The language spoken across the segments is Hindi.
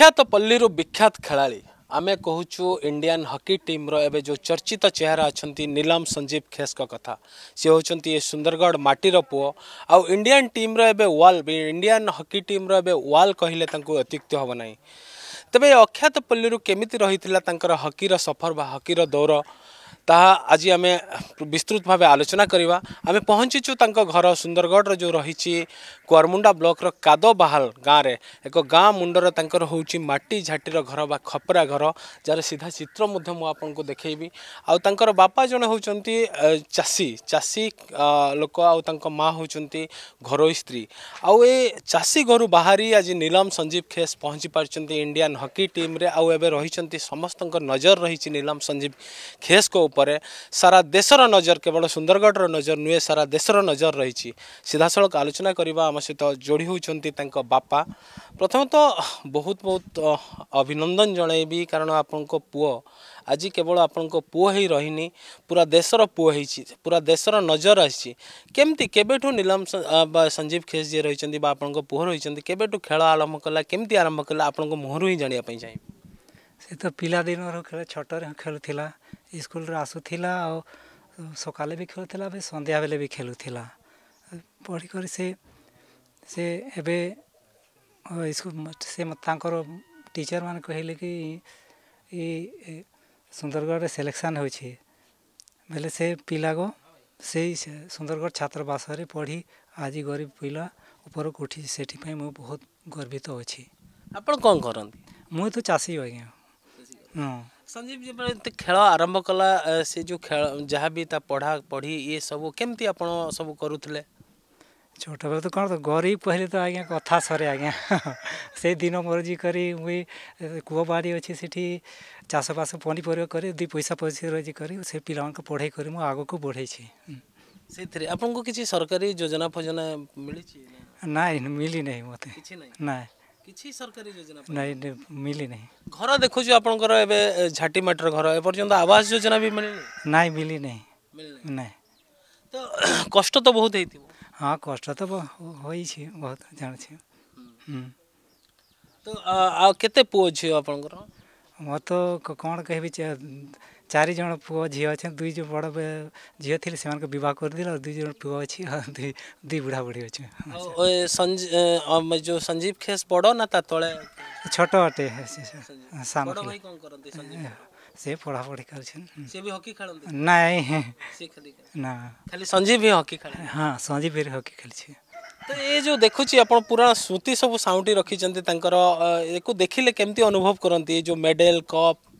विख्यात पल्लीरु विख्यात खेला आम कहूँ इंडियान हकी टीम रो जो चर्चित चेहरा अच्छा नीलम संजीव खेस कथा सी हूँ ये सुंदरगढ़ मटीर पु आउ इंडियन टीम रो एबे वाल इंडियन हॉकी टीम रो वाल कहले अत्युक्त हम ना तेरे अख्यात पल्लीरु केमी रही हकीर सफर हकीर दौर ତାହା ଆଜି ଆମେ ବିସ୍ତୃତ ଭାବେ ଆଲୋଚନା କରିବା ଆମେ ପହଞ୍ଚିଛୁ ତାଙ୍କ ଘର ସୁନ୍ଦରଗଡ଼ର ଯେଉଁ ରହିଛି କୁଆରମୁଣ୍ଡା ବ୍ଲକର କାଦବାହାଲ ଗାଁରେ ଏକ ଗାଁ ମୁଣ୍ଡର ତାଙ୍କର ହେଉଛି ମାଟି ଝାଟିର ଘର ବା ଖପରା ଘର ଯାହାର ସିଧା ଚିତ୍ର ମଧ୍ୟ ମୁଁ ଆପଣଙ୍କୁ ଦେଖେଇବି ଆଉ ତାଙ୍କର ବାପା ଜଣେ ହେଉଛନ୍ତି ଚାଷୀ ଚାଷୀ ଲୋକ ଆଉ ତାଙ୍କ ମା ହେଉଛନ୍ତି ଘରୋଇ ସ୍ତ୍ରୀ ଆଉ ଏ ଚାଷୀ ଘରୁ ବାହାରି ଆଜି ନିଲମ ସଞ୍ଜୀବ ଖେସ୍ ପହଞ୍ଚି ପାରିଛନ୍ତି ଇଣ୍ଡିଆନ୍ ହକି ଟିମ୍ରେ ଆଉ ଏବେ ରହିଛନ୍ତି ସମସ୍ତଙ୍କ ନଜର ରହିଛି ନିଲମ ସଞ୍ଜୀବ ଖେସ୍ଙ୍କ ଉପରେ ଉପରେ ସାରା ଦେଶର ନଜର କେବଳ ସୁନ୍ଦରଗଡ଼ର ନଜର ନୁହେଁ ସାରା ଦେଶର ନଜର ରହିଛି ସିଧାସଳଖ ଆଲୋଚନା କରିବା ଆମ ସହିତ ଯୋଡ଼ି ହେଉଛନ୍ତି ତାଙ୍କ ବାପା ପ୍ରଥମତଃ ବହୁତ ବହୁତ ଅଭିନନ୍ଦନ ଜଣାଇବି କାରଣ ଆପଣଙ୍କ ପୁଅ ଆଜି କେବଳ ଆପଣଙ୍କ ପୁଅ ହେଇ ରହିନି ପୁରା ଦେଶର ପୁଅ ହେଇଛି ପୁରା ଦେଶର ନଜର ଆସିଛି କେମିତି କେବେଠୁ ନିଲମ ବା ସଞ୍ଜୀବ ଖେସ୍ ଯିଏ ରହିଛନ୍ତି ବା ଆପଣଙ୍କ ପୁଅ ରହିଛନ୍ତି କେବେଠୁ ଖେଳ ଆରମ୍ଭ କଲା କେମିତି ଆରମ୍ଭ କଲା ଆପଣଙ୍କ ମୁହଁରୁ ହିଁ ଜାଣିବା ପାଇଁ ଚାହିଁବି ସେ ତ ପିଲାଦିନରୁ ଖେଳ ଛୋଟରେ ଖେଳୁଥିଲା ସ୍କୁଲରୁ ଆସୁଥିଲା ଆଉ ସକାଳେ ବି ଖେଳୁଥିଲା ବି ସନ୍ଧ୍ୟାବେଳେ ବି ଖେଳୁଥିଲା ପଢ଼ିକରି ସେ ସେ ଏବେ ସେ ତାଙ୍କର ଟିଚର୍ମାନେ କହିଲେ କି ଏ ସୁନ୍ଦରଗଡ଼ରେ ସିଲେକ୍ସନ୍ ହେଉଛି ବେଲେ ସେ ପିଲାକୁ ସେଇ ସୁନ୍ଦରଗଡ଼ ଛାତ୍ରବାସରେ ପଢ଼ି ଆଜି ଗରିବ ପିଲା ଉପରକୁ ଉଠିଛି ସେଥିପାଇଁ ମୁଁ ବହୁତ ଗର୍ବିତ ଅଛି ଆପଣ କ'ଣ କରନ୍ତି ମୁଁ ତ ଚାଷୀ ଆଜ୍ଞା ହଁ संजीव जब खेल आरंभ कला से जो खेल जहाँ भी पढ़ा पढ़ी ये सब कमी आप सब करुले छोट बेल तो कौन तो गरीब कहले तो आज्ञा कथा सरे आज्ञा से दिन मरजी करी मुई कूह बाड़ी अच्छे से चाषबास पनीपर कर दु पैसा पैसा कर पा पढ़ाई कर आग बढ़े से आपको किसी सरकारी योजना फोजना मिली ना मिली ना मत ना କିଛି ସରକାରୀ ଯୋଜନା ନାଇଁ ମିଲି ନାହିଁ ଘର ଦେଖୁଛୁ ଆପଣଙ୍କର ଏବେ ଝାଟିମାଟିର ଘର ଏପର୍ଯ୍ୟନ୍ତ ଆବାସ ଯୋଜନା ବି ମିଳିନି ନାଇଁ ମିଲି ନାହିଁ ନାଇଁ ତ କଷ୍ଟ ତ ବହୁତ ହେଇଥିବ ହଁ କଷ୍ଟ ତ ହୋଇଛି ବହୁତ ଜାଣୁଛି ତ ଆଉ କେତେ ପୁଅ ଝିଅ ଆପଣଙ୍କର ମୋର ତ କ'ଣ କହିବି चारिज पु झी अच्छे जो बड़ झील थी से बहुत करदेल दुईज पुह अच्छी दु बुढ़ा बुढ़ी अच्छे जो संजीव खेस बड़ ना ते छोट अटे से पढ़ा पढ़ी कर संजीव भी हकी हाँ संजीव भी हकी खेल ये जो देखुची आप पूरा स्मृति सब साउंटी रखी देखिले केमती अनुभव करती जो मेडल कप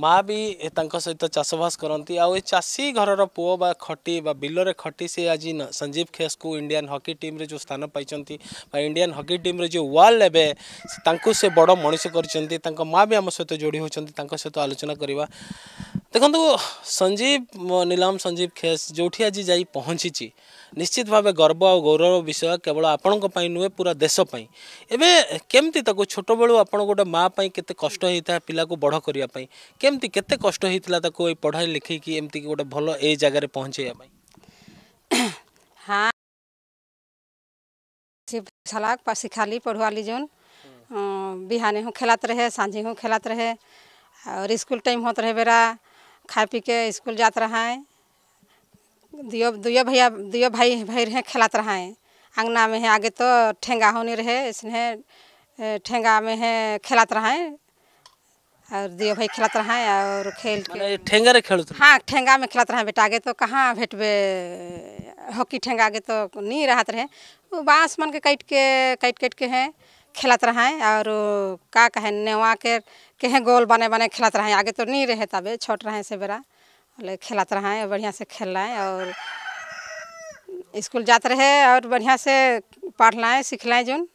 ମା ବି ତାଙ୍କ ସହିତ ଚାଷବାସ କରନ୍ତି ଆଉ ଏ ଚାଷୀ ଘରର ପୁଅ ବା ଖଟି ବା ବିଲରେ ଖଟି ସେ ଆଜି ସଞ୍ଜୀବ ଖେସ୍କୁ ଇଣ୍ଡିଆନ୍ ହକି ଟିମ୍ରେ ଯେଉଁ ସ୍ଥାନ ପାଇଛନ୍ତି ବା ଇଣ୍ଡିଆନ୍ ହକି ଟିମ୍ରେ ଯେଉଁ ୱାର୍ଲଡ଼ ଏବେ ତାଙ୍କୁ ସେ ବଡ଼ ମଣିଷ କରିଛନ୍ତି ତାଙ୍କ ମା ବି ଆମ ସହିତ ଯୋଡ଼ି ହେଉଛନ୍ତି ତାଙ୍କ ସହିତ ଆଲୋଚନା କରିବା ଦେଖନ୍ତୁ ସଞ୍ଜୀବ ନିଲାମ ସଞ୍ଜୀବ ଖେସ୍ ଯେଉଁଠି ଆଜି ଯାଇ ପହଞ୍ଚିଛି निश्चित ভাবে গর্ব আৰু গৌৰৱ বিষয় কেৱল আপোনক পই নহয় पुरा দেশ পই এবে কেমতে তকৈ ছোট বড় আপোনক মা পই কিতে কষ্ট হেইতা পিলাক বড় কৰি আপে কেমতে কিতে কষ্ট হেইতলা তকৈ পঢ়াই লিখি কি এমতি কি গোড ভাল এ জগাৰে পহচে হয় বাই হা সে সলাক পছি খালি পঢ়ুৱালি জোন বিহানে হ খেলাত ৰহে সাঁজি হ খেলাত ৰহে আৰু স্কুল টাইম होत ৰে বেৰা খাই পিকে স্কুল যাত ৰাহে दियो दियो भैया दियो भाई भैर हैं खेलात रहा है अंगना में है आगे तो ठेंगा होने रहे इसने ठेंगा में है खेलात रहा है और दियो भाई खेलात रहा है और खेल ठेंगा रे हाँ ठेंगा में खेलात रहा है बेटा आगे तो कहाँ भेटबे हॉकी ठेंगा आगे तो नहीं रहत रहे वो बाँस मन के काट के कट काट के हैं खेलत रहा है और का कहे नेवा के के गोल बने बने खेलत रहा है आगे तो नहीं रहे तबे छोट रहे से बेरा ले खिलाते रहें और बढ़िया से खेल लाएँ और स्कूल जाते रहे और बढ़िया से पढ़ लाएँ सीख लाएँ जून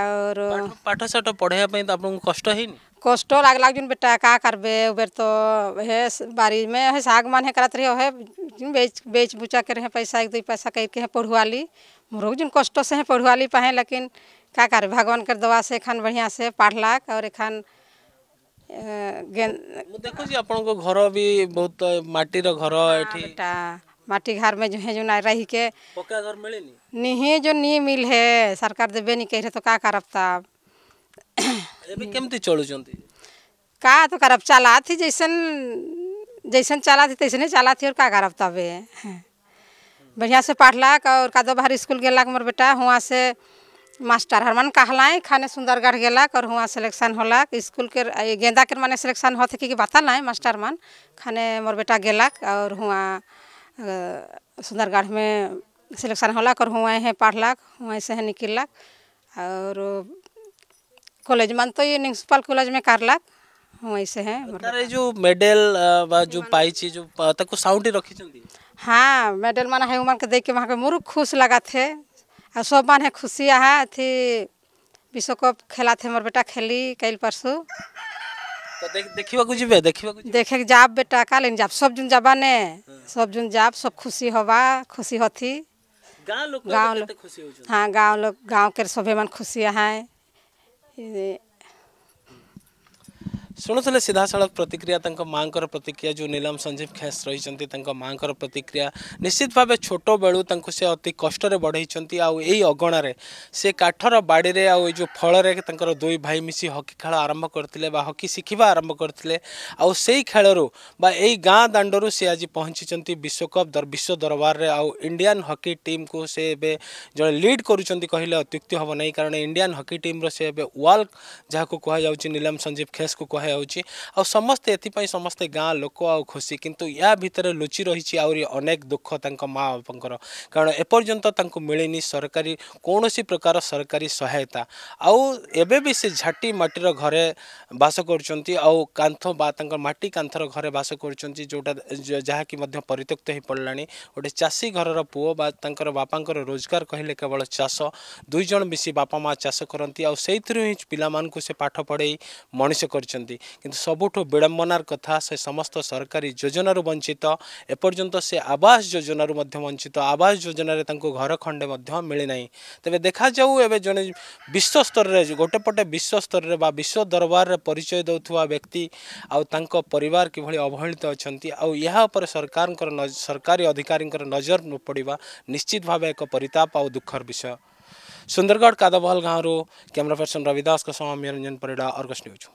और पाठ साठ पढ़े तो आप लोग कष्ट है कष्ट तो लग जून बेटा का करबे उबेर तो हे बारी में हे साग मान है करत रहे हे बेच बेच बुचा के रहे पैसा एक दो पैसा कह के है पढ़ुआली मुरुग जून कष्ट से है पढ़ुआली पाए लेकिन का कर भगवान कर दवा से खान बढ़िया से पढ़लाक और एखन ମୁଁ ଦେଖୁଛି ଆପଣଙ୍କ ଘର ବି ବହୁତ ମାଟିର ଘର ଏଠି माटी घर में जो है जो ना रही के पक्का घर मिले नहीं जो नहीं मिल है सरकार देवे नहीं कह रहे तो का करब तब अभी केमती चलु जंती का तो करब चला थी जैसन जैसन चला थी तैसने चला थी और का करब तबे बढ़िया से पढ़ला और का दो बाहर स्कूल गेला मोर बेटा हुआ से मास्टर हरमन कहलाएं खाने सुंदरगढ़ गलक और वहाँ सिलेक्शन होलक स्कूल के गेंदा के माने सिलेक्शन होते कि बतालाएं मास्टर मन खाने मोर बेटा गलक और वहाँ सुंदरगढ़ में सिलेक्शन होलक और हुआ है पढ़लक वहीं से निकलक और कॉलेज मन तो ये म्यूनसिपल कॉलेज में करलक वैसे है जो मेडल जो पाई छी जो साउंड रखी हाँ मेडल मन है उमर के देख के वहाँ के मुरुख खुश लगा थे और सब मान है खुशी है अथी विश्व खेला थे मोर बेटा खेली कल परसु तो देख देखिवा कुछ बे देखिवा कुछ देखे जाब बेटा का लेकिन जाब सब जुन जाबा ने हाँ। सब जुन जाब सब खुशी होबा खुशी होथी गांव लोग गांव लोग खुशी हो हां गांव लोग गांव के सभी मन खुशिया है शुणुले सीधा साल प्रतिक्रिया माँ प्रतिक्रिया जो नीलम संजीव खेस रही माँ प्रतिक्रिया निश्चित भाव छोट बेलू से अति कष्ट बढ़ई आई अगण से काठर बाड़ी आ जो फल दुई भाई मिसी हकी खेल आरंभ करते हकी शिखा आरंभ करते आई खेल रही गाँ दाण्डू से आज पहुँची विश्वकप विश्व दरबार में आउ इंडियान हकी टीम को सी जो लिड करुच्चे अत्युक्ति हम नहीं कारण इंडियान हकी टीम्र से वर्ल्ड जहाँ को कहु नीलम संजीव खेस को कह समस्ते एपि समस्त गाँ लोक खुशी किन या भित्र लुचिरहे आउरी अनेक दुःख तपाईँ कारण एपर्न्त सरकारी कि प्रकार सरकारी सहायता आउँबिसी झाँटी माटी घर बासँग घर बासकित्यक्त हुने गटे चासी घर र पो रोजगार कहिले केवल चास दुईजनासि बापा मास कति आउँ सही पिला पाठ पढे मनिष गरिन्छ सबुठु विडम्बनार कथास्त वंचित बञ्चित से आवास जोजन वंचित आवास जोजन त घर खण्डे मिले नै तेबेर देखाऊाउ जन विश्वस्तर गोटेपटे विश्वस्तर विश्व दरबार दरबारे परिचय देउ व्यक्ति आउँदा के भन्ने अवहेलित अनि आउँदै सरकार सरकारी अधिकरी नजर न नपडि निश्चित भाइ एक परिताप आ दुखर विषय सुन्दरगढ कादवहल गाँउरू कैमरा पर्सन रविदासको समन परिडा अर्गस न्यूज